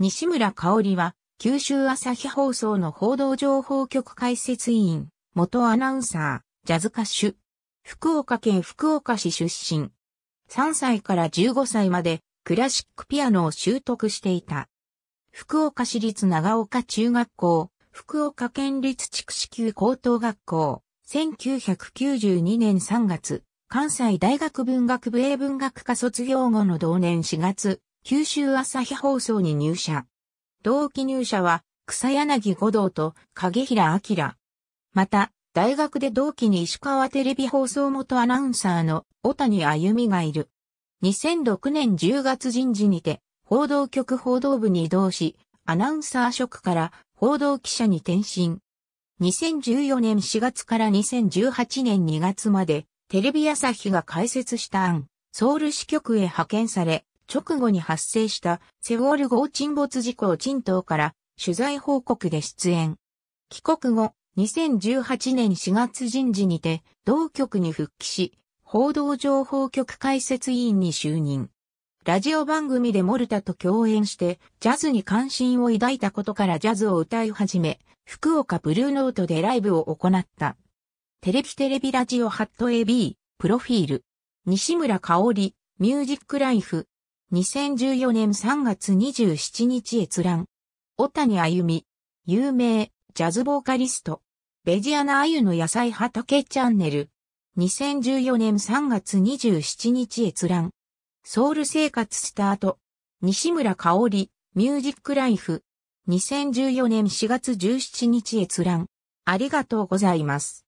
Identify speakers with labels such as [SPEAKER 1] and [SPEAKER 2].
[SPEAKER 1] 西
[SPEAKER 2] 村香織は、九州朝日放送の報道情報局解説委員、元アナウンサー、ジャズ歌手。福岡県福岡市出身。3歳から15歳まで、クラシックピアノを習得していた。福岡市立長岡中学校、福岡県立筑紫級高等学校、1992年3月、関西大学文学部英文学科卒業後の同年4月、九州朝日放送に入社。同期入社は、草柳五道と影平明。また、大学で同期に石川テレビ放送元アナウンサーの小谷歩美がいる。2006年10月人事にて、報道局報道部に移動し、アナウンサー職から報道記者に転身。2014年4月から2018年2月まで、テレビ朝日が開設した案、ソウル支局へ派遣され、直後に発生したセウォル号沈没事故を沈騰から取材報告で出演。帰国後、2018年4月人事にて同局に復帰し、報道情報局解説委員に就任。ラジオ番組でモルタと共演して、ジャズに関心を抱いたことからジャズを歌い始め、福岡ブルーノートでライブを行った。テレビテレビラジオハット AB、プロフィール。西村香織、ミュージックライフ、2014年3月27日閲覧。小谷歩み、有名、ジャズボーカリスト。ベジアナアユの野菜畑チャンネル。2014年3月27日閲覧。ソウル生活スタート。西村香織、ミュージックライフ。2014年4月17日閲覧。ありがとうござい
[SPEAKER 1] ます。